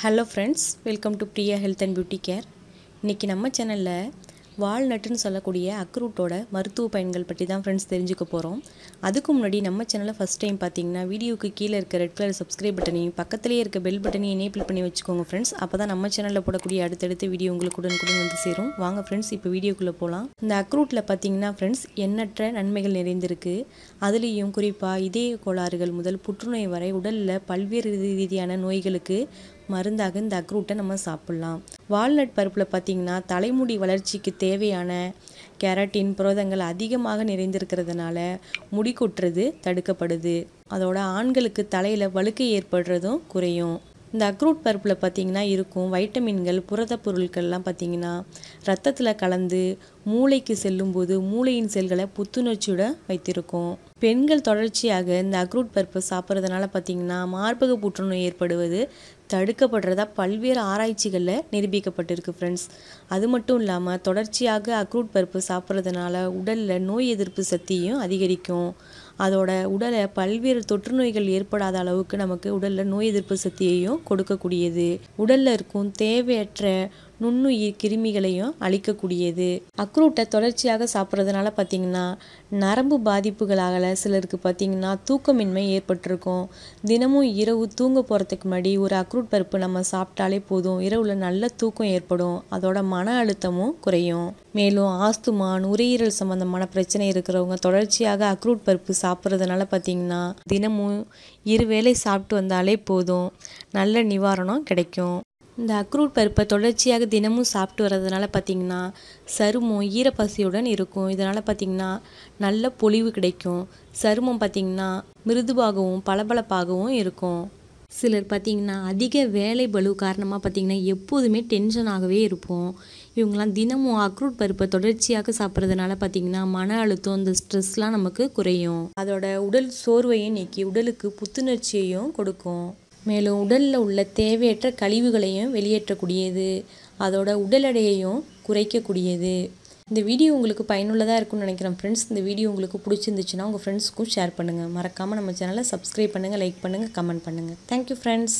hello friends welcome to Priya health and beauty care இன்றைக்கி நம்ம சேனலில் வால்நட்டுன்னு சொல்லக்கூடிய அக்ரூட்டோட மருத்துவ பயன்கள் பற்றி தான் ஃப்ரெண்ட்ஸ் தெரிஞ்சுக்க போகிறோம் அதுக்கு முன்னாடி நம்ம சேனலை ஃபஸ்ட் டைம் பார்த்தீங்கன்னா வீடியோக்கு கீழே இருக்க ரெட் கலர் சப்ஸ்கிரைப் பட்டனையும் பக்கத்துலேயே இருக்க பெல் பட்டனையும் எனேபிள் பண்ணி வச்சுக்கோங்க ஃப்ரெண்ட்ஸ் அப்போ தான் நம்ம சேனலில் போடக்கூடிய அடுத்தடுத்த வீடியோ உங்களுக்கு உடனுக்குடன் வந்து சேரும் வாங்க ஃப்ரெண்ட்ஸ் இப்போ வீடியோக்குள்ளே போகலாம் இந்த அக்ரூட்டில் பார்த்தீங்கன்னா ஃப்ரெண்ட்ஸ் எண்ணற்ற நன்மைகள் நிறைந்திருக்கு அதுலேயும் குறிப்பாக இதய கோளாறுகள் முதல் புற்றுநோய் வரை உடலில் பல்வேறு ரீதியான நோய்களுக்கு மருந்தாக இந்த அக்ரூட்டை நம்ம சாப்பிட்லாம் வால்நட் பருப்பில் பார்த்திங்கன்னா தலைமுடி வளர்ச்சிக்கு தேவையான கேரட்டின் புரதங்கள் அதிகமாக நிறைந்திருக்கிறதுனால முடி கொட்டுறது தடுக்கப்படுது அதோட ஆண்களுக்கு தலையில் வழுக்கை ஏற்படுறதும் குறையும் இந்த அக்ரூட் பருப்பில் பார்த்திங்கன்னா இருக்கும் வைட்டமின்கள் புரத பொருட்கள்லாம் பார்த்திங்கன்னா ரத்தத்தில் கலந்து மூளைக்கு செல்லும்போது மூளையின் செல்களை புத்துணர்ச்சியோட வைத்திருக்கும் பெண்கள் தொடர்ச்சியாக இந்த அக்ரூட் பருப்பை சாப்பிட்றதுனால பார்த்திங்கன்னா மார்பக புற்றுநோய் ஏற்படுவது தடுக்கப்படுறதா பல்வேறு ஆராய்ச்சிகளில் நிரூபிக்கப்பட்டிருக்கு ஃப்ரெண்ட்ஸ் அது மட்டும் இல்லாமல் தொடர்ச்சியாக அக்ரூட் பருப்பு சாப்பிட்றதுனால உடலில் நோய் எதிர்ப்பு சக்தியும் அதிகரிக்கும் அதோட உடலை பல்வேறு தொற்று நோய்கள் ஏற்படாத அளவுக்கு நமக்கு உடலில் நோய் எதிர்ப்பு சக்தியையும் கொடுக்கக்கூடியது உடலில் இருக்கும் தேவையற்ற நுண்ணுயிர் கிருமிகளையும் அழிக்கக்கூடியது அக்ரூட்டை தொடர்ச்சியாக சாப்பிட்றதுனால பார்த்தீங்கன்னா நரம்பு பாதிப்புகளாகல சிலருக்கு பார்த்தீங்கன்னா தூக்கமின்மை ஏற்பட்டிருக்கும் தினமும் இரவு தூங்க போகிறதுக்கு முன்னாடி ஒரு அக்ரூட் பருப்பு நம்ம சாப்பிட்டாலே போதும் இரவில் நல்ல தூக்கம் ஏற்படும் அதோட மன அழுத்தமும் குறையும் மேலும் ஆஸ்துமா நுரையீரல் சம்பந்தமான பிரச்சனை இருக்கிறவங்க தொடர்ச்சியாக அக்ரூட் பருப்பு சாப்பிட்றதுனால பார்த்தீங்கன்னா தினமும் இருவேளை சாப்பிட்டு வந்தாலே போதும் நல்ல நிவாரணம் கிடைக்கும் இந்த அக்ரூட் பருப்பை தொடர்ச்சியாக தினமும் சாப்பிட்டு வர்றதுனால பார்த்திங்கன்னா சருமம் ஈரப்பசியுடன் இருக்கும் இதனால் பார்த்திங்கன்னா நல்ல பொலிவு கிடைக்கும் சருமம் பார்த்திங்கன்னா மிருதுவாகவும் பளபளப்பாகவும் இருக்கும் சிலர் பார்த்திங்கன்னா அதிக வேலை பலு காரணமாக பார்த்திங்கன்னா எப்போதுமே டென்ஷனாகவே இருப்போம் இவங்கெல்லாம் தினமும் அக்ரூட் பருப்பை தொடர்ச்சியாக சாப்பிட்றதுனால பார்த்திங்கன்னா மன அழுத்தம் இந்த ஸ்ட்ரெஸ்லாம் நமக்கு குறையும் அதோட உடல் சோர்வையும் நீக்கி உடலுக்கு புத்துணர்ச்சியையும் கொடுக்கும் மேலும் உடலில் உள்ள தேவையற்ற கழிவுகளையும் வெளியேற்றக்கூடியது அதோட உடல் எடையையும் குறைக்கக்கூடியது இந்த வீடியோ உங்களுக்கு பயனுள்ளதாக இருக்கும்னு நினைக்கிறேன் ஃப்ரெண்ட்ஸ் இந்த வீடியோ உங்களுக்கு பிடிச்சிருந்துச்சுன்னா உங்கள் ஃப்ரெண்ட்ஸுக்கும் ஷேர் பண்ணுங்கள் மறக்காமல் நம்ம சேனலை சப்ஸ்கிரைப் பண்ணுங்கள் லைக் பண்ணுங்கள் கமெண்ட் பண்ணுங்கள் தேங்க்யூ ஃப்ரெண்ட்ஸ்